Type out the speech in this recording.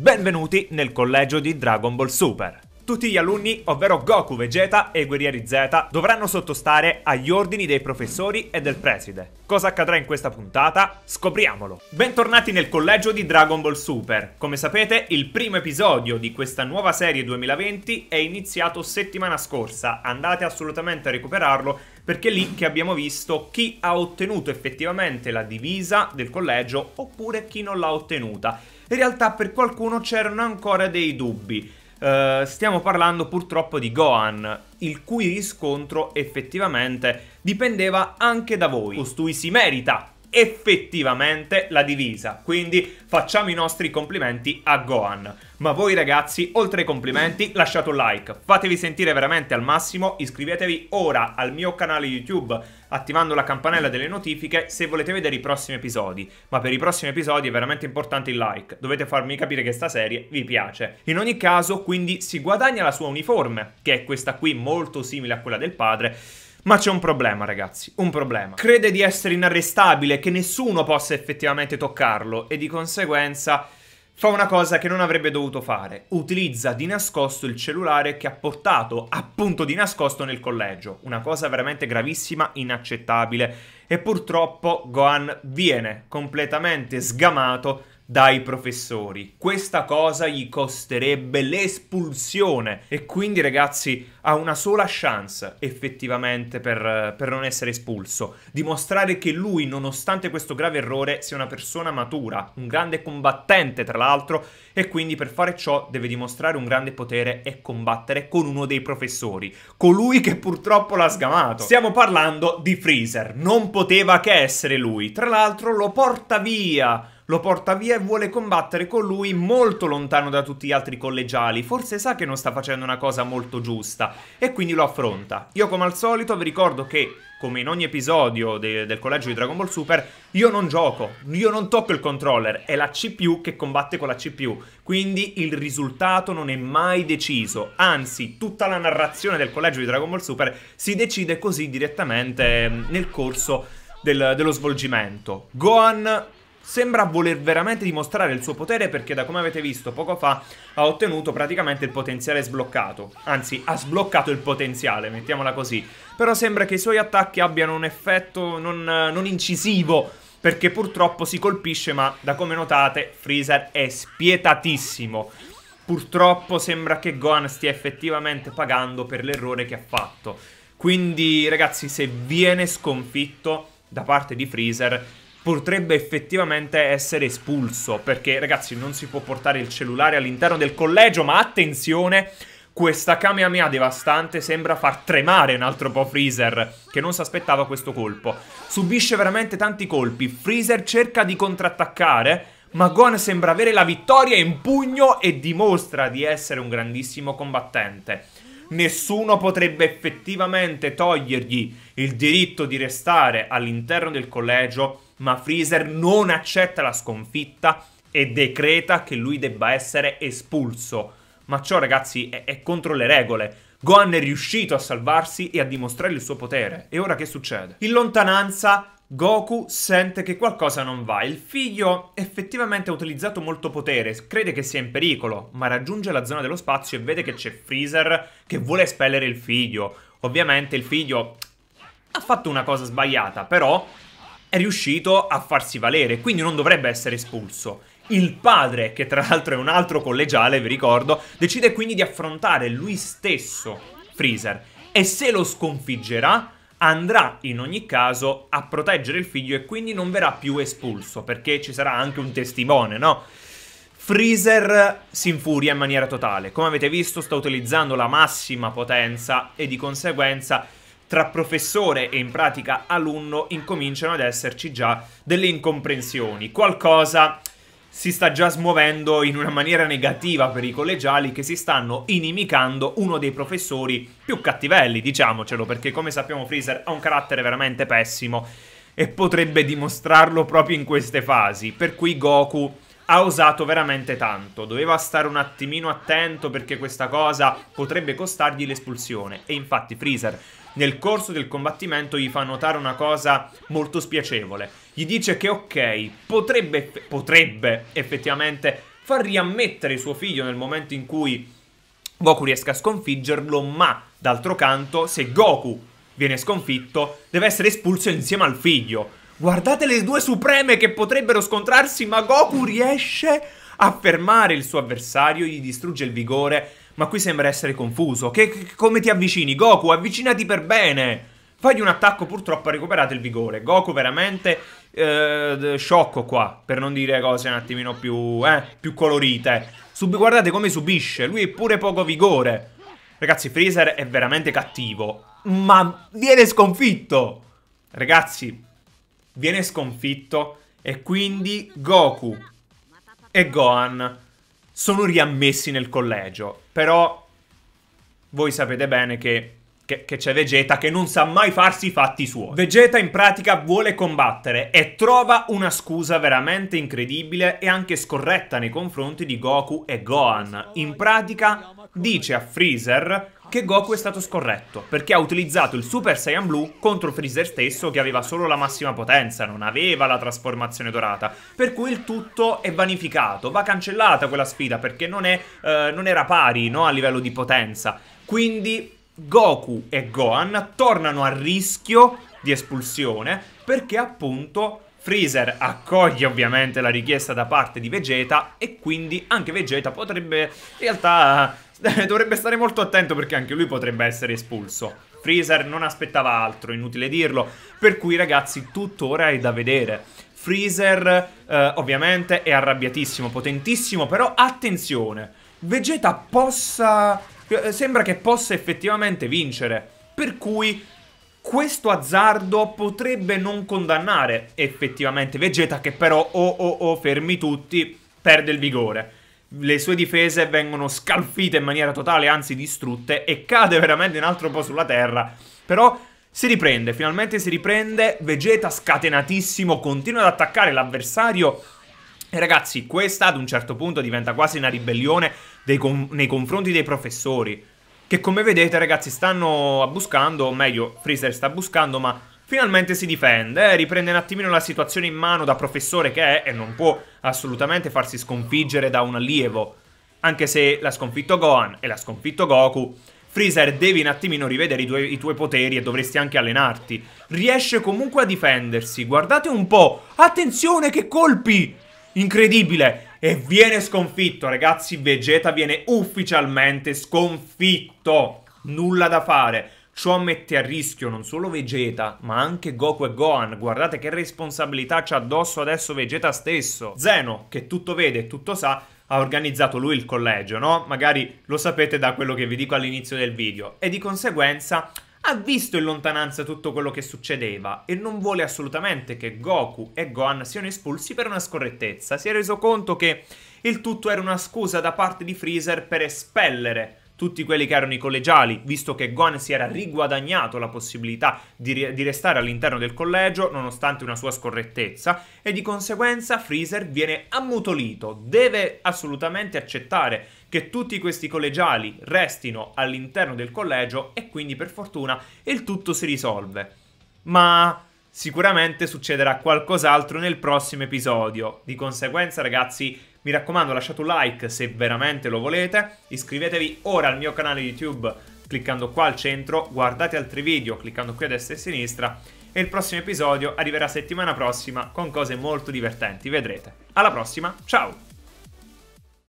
Benvenuti nel collegio di Dragon Ball Super. Tutti gli alunni, ovvero Goku, Vegeta e Guerrieri Z, dovranno sottostare agli ordini dei professori e del preside. Cosa accadrà in questa puntata? Scopriamolo! Bentornati nel collegio di Dragon Ball Super. Come sapete, il primo episodio di questa nuova serie 2020 è iniziato settimana scorsa. Andate assolutamente a recuperarlo perché è lì che abbiamo visto chi ha ottenuto effettivamente la divisa del collegio oppure chi non l'ha ottenuta. In realtà per qualcuno c'erano ancora dei dubbi. Uh, stiamo parlando purtroppo di Gohan, il cui riscontro effettivamente dipendeva anche da voi. Costui si merita effettivamente la divisa. Quindi facciamo i nostri complimenti a Gohan. Ma voi ragazzi, oltre ai complimenti, lasciate un like, fatevi sentire veramente al massimo, iscrivetevi ora al mio canale YouTube attivando la campanella delle notifiche se volete vedere i prossimi episodi. Ma per i prossimi episodi è veramente importante il like, dovete farmi capire che sta serie vi piace. In ogni caso, quindi si guadagna la sua uniforme, che è questa qui molto simile a quella del padre, ma c'è un problema, ragazzi, un problema. Crede di essere inarrestabile, che nessuno possa effettivamente toccarlo e di conseguenza fa una cosa che non avrebbe dovuto fare. Utilizza di nascosto il cellulare che ha portato appunto di nascosto nel collegio. Una cosa veramente gravissima, inaccettabile. E purtroppo Gohan viene completamente sgamato dai professori. Questa cosa gli costerebbe l'espulsione e quindi ragazzi ha una sola chance effettivamente per, per, non essere espulso, dimostrare che lui nonostante questo grave errore sia una persona matura, un grande combattente tra l'altro e quindi per fare ciò deve dimostrare un grande potere e combattere con uno dei professori, colui che purtroppo l'ha sgamato. Stiamo parlando di Freezer, non poteva che essere lui, tra l'altro lo porta via lo porta via e vuole combattere con lui molto lontano da tutti gli altri collegiali, forse sa che non sta facendo una cosa molto giusta e quindi lo affronta. Io come al solito vi ricordo che come in ogni episodio de- del collegio di Dragon Ball Super, io non gioco, io non tocco il controller, è la CPU che combatte con la CPU, quindi il risultato non è mai deciso, anzi tutta la narrazione del collegio di Dragon Ball Super si decide così direttamente mm, nel corso del- dello svolgimento. Gohan sembra voler veramente dimostrare il suo potere perché da come avete visto poco fa ha ottenuto praticamente il potenziale sbloccato, anzi ha sbloccato il potenziale, mettiamola così, però sembra che i suoi attacchi abbiano un effetto non, non incisivo perché purtroppo si colpisce ma da come notate Freezer è spietatissimo. Purtroppo sembra che Gohan stia effettivamente pagando per l'errore che ha fatto. Quindi ragazzi se viene sconfitto da parte di Freezer potrebbe effettivamente essere espulso, perché ragazzi non si può portare il cellulare all'interno del collegio, ma attenzione, questa Kamehameha devastante sembra far tremare un altro po' Freezer, che non si aspettava questo colpo. Subisce veramente tanti colpi, Freezer cerca di contrattaccare, ma Gon sembra avere la vittoria in pugno e dimostra di essere un grandissimo combattente. Nessuno potrebbe effettivamente togliergli il diritto di restare all'interno del collegio ma Freezer non accetta la sconfitta e decreta che lui debba essere espulso. Ma ciò, ragazzi, è, è contro le regole. Gohan è riuscito a salvarsi e a dimostrare il suo potere. E ora che succede? In lontananza Goku sente che qualcosa non va. Il figlio effettivamente ha utilizzato molto potere, crede che sia in pericolo, ma raggiunge la zona dello spazio e vede che c'è Freezer che vuole espellere il figlio. Ovviamente il figlio ha fatto una cosa sbagliata, però è riuscito a farsi valere, quindi non dovrebbe essere espulso. Il padre, che tra l'altro è un altro collegiale, vi ricordo, decide quindi di affrontare lui stesso Freezer e se lo sconfiggerà andrà in ogni caso a proteggere il figlio e quindi non verrà più espulso perché ci sarà anche un testimone, no? Freezer si infuria in maniera totale. Come avete visto sta utilizzando la massima potenza e di conseguenza tra professore e in pratica alunno incominciano ad esserci già delle incomprensioni, qualcosa si sta già smuovendo in una maniera negativa per i collegiali che si stanno inimicando uno dei professori più cattivelli, diciamocelo, perché come sappiamo Freezer ha un carattere veramente pessimo e potrebbe dimostrarlo proprio in queste fasi, per cui Goku ha usato veramente tanto, doveva stare un attimino attento perché questa cosa potrebbe costargli l'espulsione e infatti Freezer nel corso del combattimento gli fa notare una cosa molto spiacevole. Gli dice che ok, potrebbe, potrebbe effettivamente far riammettere suo figlio nel momento in cui Goku riesca a sconfiggerlo, ma d'altro canto, se Goku viene sconfitto, deve essere espulso insieme al figlio. Guardate le due supreme che potrebbero scontrarsi, ma Goku riesce a fermare il suo avversario, gli distrugge il vigore ma qui sembra essere confuso. Che, che, come ti avvicini? Goku, avvicinati per bene! Fagli un attacco, purtroppo ha recuperato il vigore. Goku veramente eh, sciocco qua, per non dire cose un attimino più, eh, più colorite. Sub guardate come subisce, lui è pure poco vigore. Ragazzi, Freezer è veramente cattivo, ma viene sconfitto. Ragazzi, viene sconfitto e quindi Goku e Gohan sono riammessi nel collegio. Però voi sapete bene che che, c'è Vegeta che non sa mai farsi i fatti suoi. Vegeta in pratica vuole combattere e trova una scusa veramente incredibile e anche scorretta nei confronti di Goku e Gohan. In pratica dice a Freezer che Goku è stato scorretto, perché ha utilizzato il Super Saiyan Blue contro Freezer stesso che aveva solo la massima potenza, non aveva la trasformazione dorata, per cui il tutto è vanificato, va cancellata quella sfida perché non, è, eh, non era pari no, a livello di potenza. Quindi Goku e Gohan tornano a rischio di espulsione perché appunto Freezer accoglie ovviamente la richiesta da parte di Vegeta e quindi anche Vegeta potrebbe, in realtà dovrebbe stare molto attento perché anche lui potrebbe essere espulso. Freezer non aspettava altro, inutile dirlo, per cui ragazzi tuttora è da vedere. Freezer eh, ovviamente è arrabbiatissimo, potentissimo, però attenzione, Vegeta possa... Eh, sembra che possa effettivamente vincere, per cui questo azzardo potrebbe non condannare effettivamente Vegeta che però oh, oh, oh, fermi tutti perde il vigore. Le sue difese vengono scalfite in maniera totale, anzi distrutte e cade veramente un altro po' sulla terra. Però si riprende, finalmente si riprende, Vegeta scatenatissimo continua ad attaccare l'avversario e ragazzi, questa ad un certo punto diventa quasi una ribellione con nei confronti dei professori che come vedete ragazzi stanno buscando, o meglio Freezer sta buscando ma finalmente si difende, eh, riprende un attimino la situazione in mano da professore che è e non può assolutamente farsi sconfiggere da un allievo, anche se l'ha sconfitto Gohan e l'ha sconfitto Goku. Freezer, devi un attimino rivedere i, tue, i tuoi poteri e dovresti anche allenarti. Riesce comunque a difendersi. Guardate un po'. Attenzione che colpi! Incredibile! e viene sconfitto, ragazzi. Vegeta viene ufficialmente sconfitto. Nulla da fare. Ciò mette a rischio non solo Vegeta, ma anche Goku e Gohan. Guardate che responsabilità c'ha addosso adesso Vegeta stesso. Zeno, che tutto vede e tutto sa, ha organizzato lui il collegio, no? Magari lo sapete da quello che vi dico all'inizio del video. E di conseguenza ha visto in lontananza tutto quello che succedeva e non vuole assolutamente che Goku e Gohan siano espulsi per una scorrettezza. Si è reso conto che il tutto era una scusa da parte di Freezer per espellere tutti quelli che erano i collegiali, visto che Gohan si era riguadagnato la possibilità di, re- di, restare all'interno del collegio nonostante una sua scorrettezza e di conseguenza Freezer viene ammutolito, deve assolutamente accettare che tutti questi collegiali restino all'interno del collegio e quindi per fortuna il tutto si risolve. Ma sicuramente succederà qualcos'altro nel prossimo episodio. Di conseguenza, ragazzi, mi raccomando, lasciate un like se veramente lo volete, iscrivetevi ora al mio canale YouTube cliccando qua al centro, guardate altri video cliccando qui a destra e a sinistra e il prossimo episodio arriverà settimana prossima con cose molto divertenti, vedrete. Alla prossima, ciao!